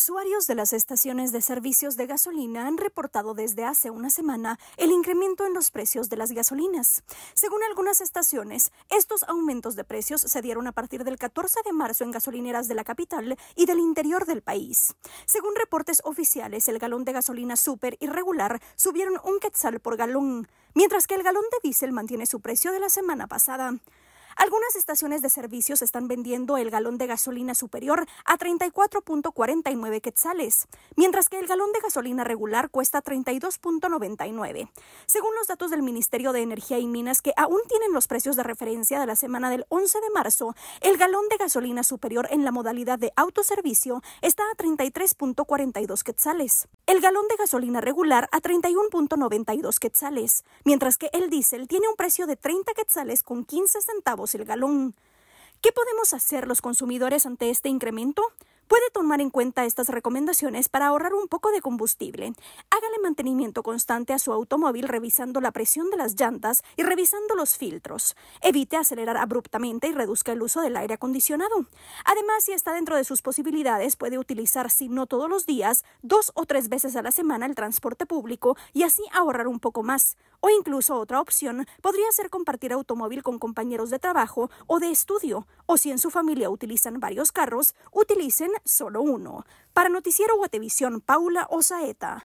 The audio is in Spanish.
Usuarios de las estaciones de servicios de gasolina han reportado desde hace una semana el incremento en los precios de las gasolinas. Según algunas estaciones, estos aumentos de precios se dieron a partir del 14 de marzo en gasolineras de la capital y del interior del país. Según reportes oficiales, el galón de gasolina súper irregular subieron un quetzal por galón, mientras que el galón de diésel mantiene su precio de la semana pasada. Algunas estaciones de servicios están vendiendo el galón de gasolina superior a 34.49 quetzales, mientras que el galón de gasolina regular cuesta 32.99. Según los datos del Ministerio de Energía y Minas, que aún tienen los precios de referencia de la semana del 11 de marzo, el galón de gasolina superior en la modalidad de autoservicio está a 33.42 quetzales el galón de gasolina regular a 31.92 quetzales, mientras que el diésel tiene un precio de 30 quetzales con 15 centavos el galón. ¿Qué podemos hacer los consumidores ante este incremento? Puede tomar en cuenta estas recomendaciones para ahorrar un poco de combustible. Hágale mantenimiento constante a su automóvil revisando la presión de las llantas y revisando los filtros. Evite acelerar abruptamente y reduzca el uso del aire acondicionado. Además, si está dentro de sus posibilidades, puede utilizar, si no todos los días, dos o tres veces a la semana el transporte público y así ahorrar un poco más. O incluso otra opción podría ser compartir automóvil con compañeros de trabajo o de estudio, o si en su familia utilizan varios carros, utilicen solo uno. Para Noticiero Guatevisión, Paula Osaeta.